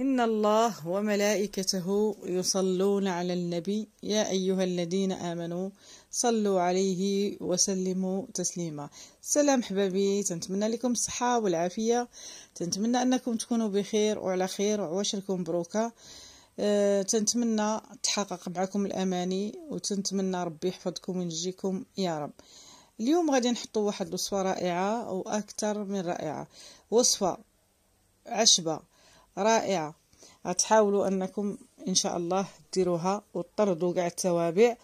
إن الله وملائكته يصلون على النبي يا أيها الذين آمنوا صلوا عليه وسلموا تسليما سلام حبابي تنتمنى لكم الصحة والعافية تنتمنى أنكم تكونوا بخير وعلى خير وعواشركم مبروكة أه، تنتمنى تحقق معكم الأماني وتنتمنى ربي يحفظكم وينجيكم يا رب اليوم غادي نحطوا واحد الوصفة رائعة وأكثر من رائعة وصفة عشبة رائعة غتحاولوا أنكم إن شاء الله ديروها وتطردوا كاع التوابع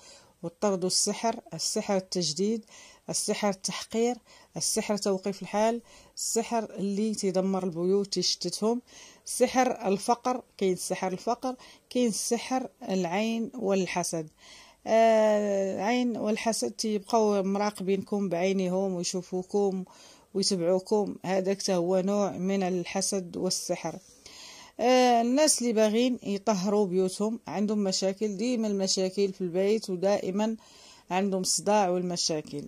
وتطردوا السحر السحر التجديد السحر التحقير السحر توقيف الحال السحر اللي تدمر البيوت تشتتهم سحر الفقر كاين سحر الفقر كاين سحر العين والحسد آه عين والحسد تيبقاو مراقبينكم بعينهم ويشوفوكم ويتبعوكم هذاك هو نوع من الحسد والسحر آه، الناس اللي باغين يطهروا بيوتهم عندهم مشاكل ديما المشاكل في البيت ودائما عندهم صداع والمشاكل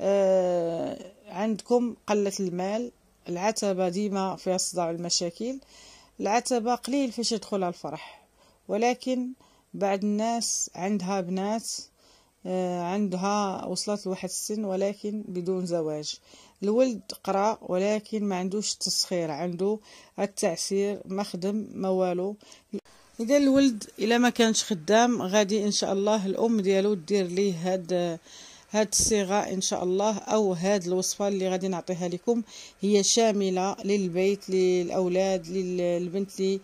آه، عندكم قلة المال العتبة ديما فيها الصداع والمشاكل العتبة قليل فاش يدخلها الفرح ولكن بعض الناس عندها بنات آه، عندها وصلت لواحد السن ولكن بدون زواج الولد قرا ولكن ما عندوش التسخير عنده التعسير ما خدم ما والو اذا الولد الا ما كانش خدام غادي ان شاء الله الام ديالو دير ليه هاد هاد الصيغه ان شاء الله او هاد الوصفه اللي غادي نعطيها لكم هي شامله للبيت للاولاد للبنت اللي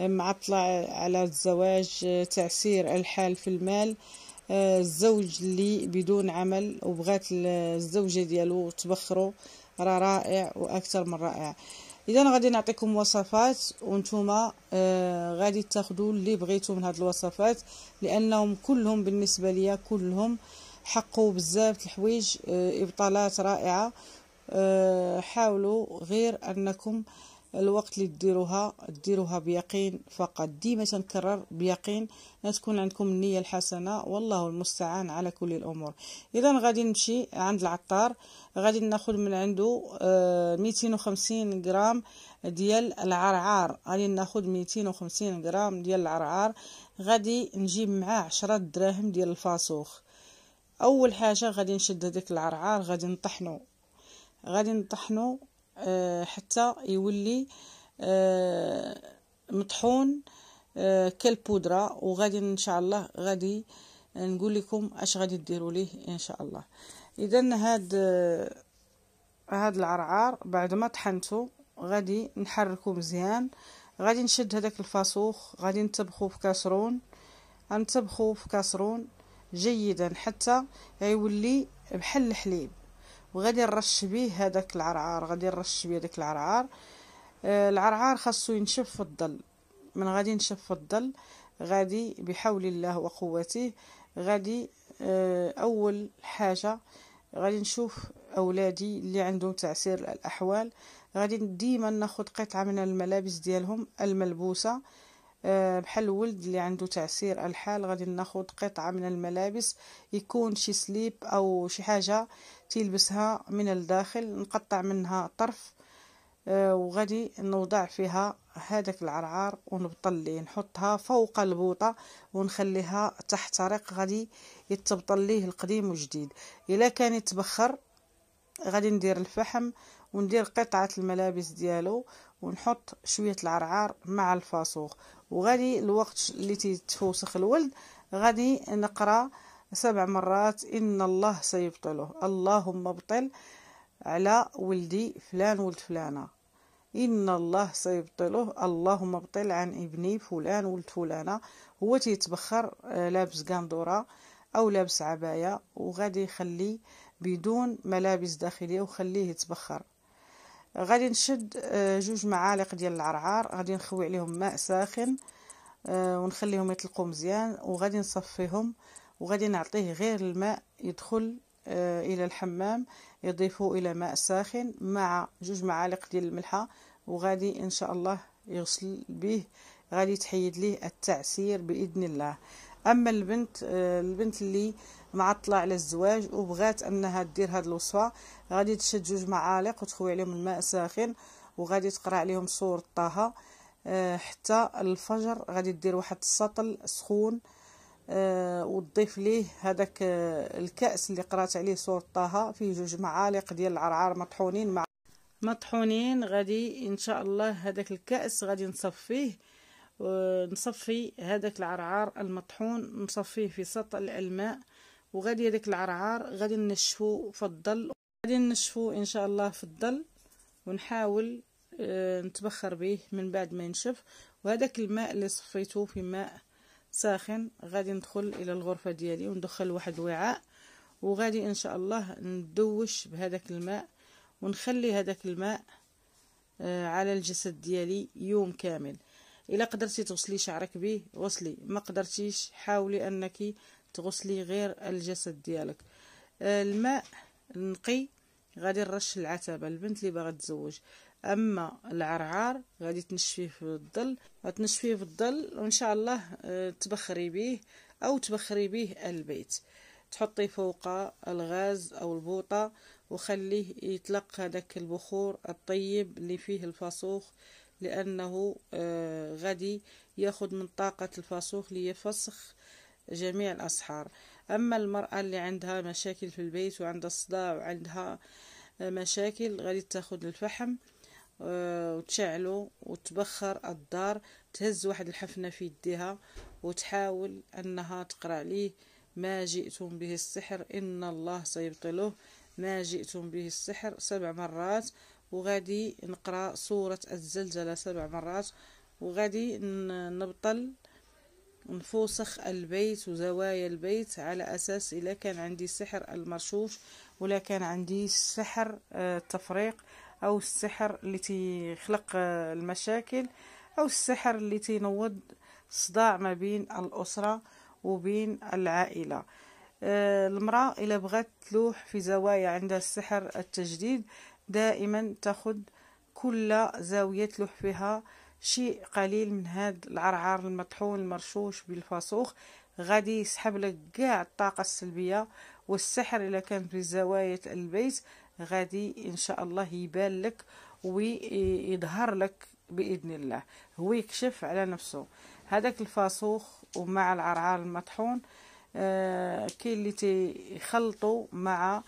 معطله على الزواج تعسير الحال في المال الزوج اللي بدون عمل وبغات الزوجة ديالو تبخرو راه رائع وأكثر من رائع اذا غادي نعطيكم وصفات وانتم آه غادي تاخذوا اللي بغيتو من هاد الوصفات لانهم كلهم بالنسبه ليا كلهم حقوا بزاف الحوايج آه ابطالات رائعه آه حاولوا غير انكم آه الوقت اللي ديروها ديروها بيقين فقط ديما تنكرر بيقين تكون عندكم النيه الحسنه والله المستعان على كل الامور اذا غادي نمشي عند العطار غادي ناخذ من عنده 250 آه، غرام ديال العرعار غادي ناخذ 250 غرام ديال العرعار غادي نجيب معاه 10 دراهم ديال الفاسوخ اول حاجه غادي نشد هذيك العرعار غادي نطحنو غادي نطحنو آه، حتى يولي آه، مطحون آه، كالبودره وغادي ان شاء الله غادي نقول لكم اش غادي ديروا ليه ان شاء الله اذا هاد هاد العرعار بعد ما طحنته غادي نحركو مزيان غادي نشد هذاك الفاسوخ غادي نطبخو في كاسرون نطبخو في كاسرون جيدا حتى يولي بحال الحليب وغادي نرش بيه هذاك العرعار غادي نرش بيه هذاك العرعار آه، العرعار خاصو ينشف في الظل من غادي ينشف في الظل غادي بحول الله وقوته غادي آه، اول حاجه غادي نشوف اولادي اللي عندهم تعسير الاحوال غادي ديما ناخد قطعه من الملابس ديالهم الملبوسه آه، بحال الولد اللي عنده تعسير الحال غادي ناخد قطعه من الملابس يكون شي سليب او شي حاجه تيلبسها من الداخل نقطع منها طرف آه، وغادي نوضع فيها هذاك العرعار ونبطل ليه نحطها فوق البوطه ونخليها تحترق غادي يتبطل ليه القديم والجديد الا كان يتبخر غادي ندير الفحم وندير قطعة الملابس ديالو ونحط شوية العرعار مع الفاسوخ وغادي الوقت اللي تيتفوسخ الولد غادي نقرا سبع مرات إن الله سيبطله اللهم ابطل على ولدي فلان ولد فلانة إن الله سيبطله اللهم ابطل عن ابني فلان ولد فلانة هو تيتبخر آه، لابس قندورة أو لابس عباية وغادي يخلي بدون ملابس داخليه وخليه يتبخر غادي نشد آه، جوج معالق ديال العرعار غادي نخوي عليهم ماء ساخن آه، ونخليهم يطلقوا مزيان وغادي نصفيهم وغادي نعطيه غير الماء يدخل آه، الى الحمام يضيفه الى ماء ساخن مع جوج معالق ديال الملحه وغادي ان شاء الله يغسل به غادي تحيد ليه التعسير باذن الله اما البنت آه، البنت اللي معطله على الزواج وبغات انها دير هاد الوصفه غادي تشد جوج معالق وتخوي عليهم الماء ساخن وغادي تقرا عليهم سوره طه آه، حتى الفجر غادي دير واحد السطل سخون آه، وتضيف ليه هذاك الكأس اللي قرات عليه سورة طه فيه جوج معالق ديال العرعار مطحونين مع مطحونين غادي ان شاء الله هذاك الكأس غادي نصفيه نصفي هذاك العرعار المطحون نصفيه في سطح الماء وغادي هذاك العرعار غادي نشفو في الظل غادي نشفو ان شاء الله في الظل ونحاول آه، نتبخر به من بعد ما ينشف وهذاك الماء اللي صفيته في ماء ساخن غادي ندخل الى الغرفه ديالي وندخل واحد الوعاء وغادي ان شاء الله ندوش بهذاك الماء ونخلي هذاك الماء آه، على الجسد ديالي يوم كامل الا قدرتي تغسلي شعرك به غسلي ما قدرتيش حاولي انك تغسلي غير الجسد ديالك الماء النقي غادي نرش العتبه البنت اللي باغا تزوج اما العرعار غادي تنشفيه في الظل غتنشفيه في الظل وان شاء الله آه، تبخري به او تبخري به البيت تحطي فوق الغاز او البوطه وخليه يطلق هذاك البخور الطيب اللي فيه الفاسوخ لأنه آه، غادي ياخد من طاقة الفاسوخ ليفسخ جميع الأسحار أما المرأة اللي عندها مشاكل في البيت وعندها صداع وعندها آه، مشاكل غادي تاخد الفحم آه، وتشعله وتبخر الدار تهز واحد الحفنة في يديها وتحاول أنها تقرأ ليه ما جئتم به السحر إن الله سيبطله ما جئتم به السحر سبع مرات وغادي نقرا سوره الزلزله سبع مرات وغادي نبطل نفوسخ البيت وزوايا البيت على أساس إلا كان عندي سحر المرشوش ولا كان عندي سحر آه، التفريق أو السحر اللي تيخلق آه، المشاكل أو السحر اللي تينوض صداع ما بين الأسرة وبين العائلة آه، المرأة إلا بغات تلوح في زوايا عندها السحر التجديد دائما تاخذ كل زاوية فيها شيء قليل من هاد العرعار المطحون المرشوش بالفاسوخ غادي يسحب لك كاع الطاقة السلبية والسحر إلا كان في زوايا البيت غادي إن شاء الله يبان لك ويظهر لك بإذن الله هو يكشف على نفسه هذاك الفاسوخ ومع العرعار المطحون آه كاين اللي تيخلطوا مع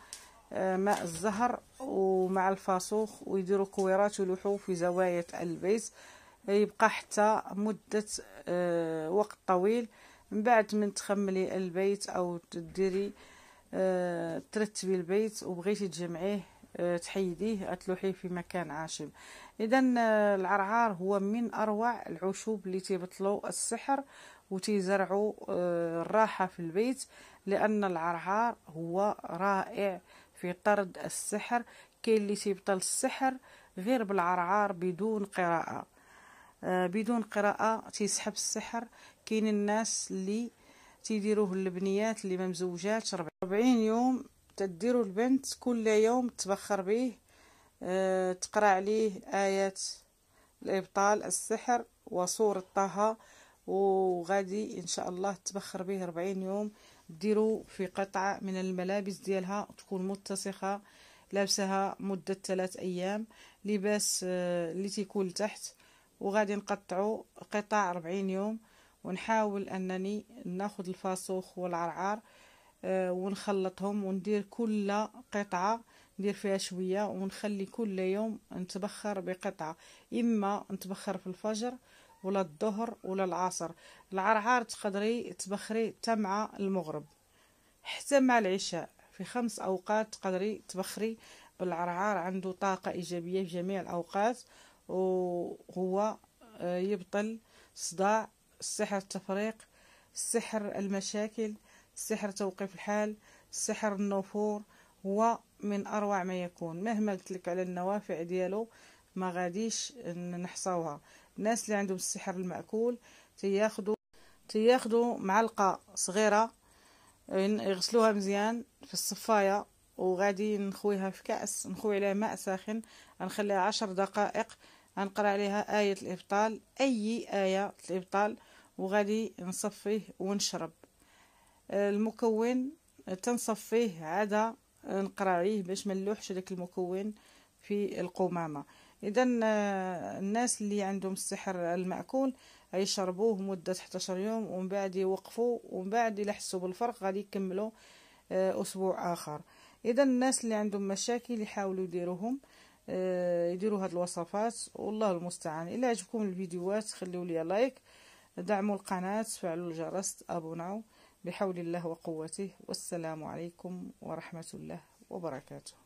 آه، ماء الزهر ومع الفاسوخ ويديروا كويرات ولحوف في زوايا البيت يبقى حتى مدة آه، وقت طويل من بعد من تخملي البيت أو تديري آه، ترتبي البيت وبغيتي تجمعيه تحيديه تلوحيه في مكان عاشم إذا العرعار هو من أروع العشوب اللي تيبطلوا السحر وتيزرعوا الراحة في البيت لأن العرعار هو رائع في طرد السحر كاين اللي تيبطل السحر غير بالعرعار بدون قراءة آه، بدون قراءة تيسحب السحر كاين الناس اللي تيديروه البنيات اللي ما ربعين 40 يوم تديرو البنت كل يوم تبخر به آه، تقرا عليه ايات الابطال السحر وصورة طه وغادي ان شاء الله تبخر به 40 يوم ديروا في قطعة من الملابس ديالها تكون متسخة لابسها مدة ثلاث أيام لباس آه، اللي تيكون تحت وغادي نقطعو قطع ربعين يوم ونحاول أنني ناخد الفاسوخ والعرعار آه، ونخلطهم وندير كل قطعة ندير فيها شوية ونخلي كل يوم نتبخر بقطعة إما نتبخر في الفجر ولا الظهر ولا العصر العرعار تقدري تبخري حتى مع المغرب حتى مع العشاء في خمس اوقات تقدري تبخري بالعرعار عنده طاقه ايجابيه في جميع الاوقات وهو آه، يبطل صداع السحر التفريق السحر المشاكل سحر توقيف الحال سحر النفور هو من اروع ما يكون مهما قلت لك على النوافع ديالو ما غاديش نحصاوها الناس اللي عندهم السحر المأكول تياخدوا تياخدوا معلقة صغيرة يغسلوها مزيان في الصفاية وغادي نخويها في كأس نخوي عليها ماء ساخن نخليها عشر دقائق غنقرا عليها آية الإبطال أي آية الإبطال وغادي نصفيه ونشرب المكون تنصفيه عادة نقرا عليه باش ملوحش داك المكون في القمامة إذا آه، الناس اللي عندهم السحر المأكول يشربوه مدة 11 يوم ومن بعد يوقفوا ومن بعد إلا بالفرق غادي يكملوا آه، أسبوع آخر إذا الناس اللي عندهم مشاكل يحاولوا يديروهم آه، يديروا هاد الوصفات والله المستعان إلا عجبكم الفيديوهات خليوا لي لايك دعموا القناة فعلوا الجرس أبوناو بحول الله وقوته والسلام عليكم ورحمة الله وبركاته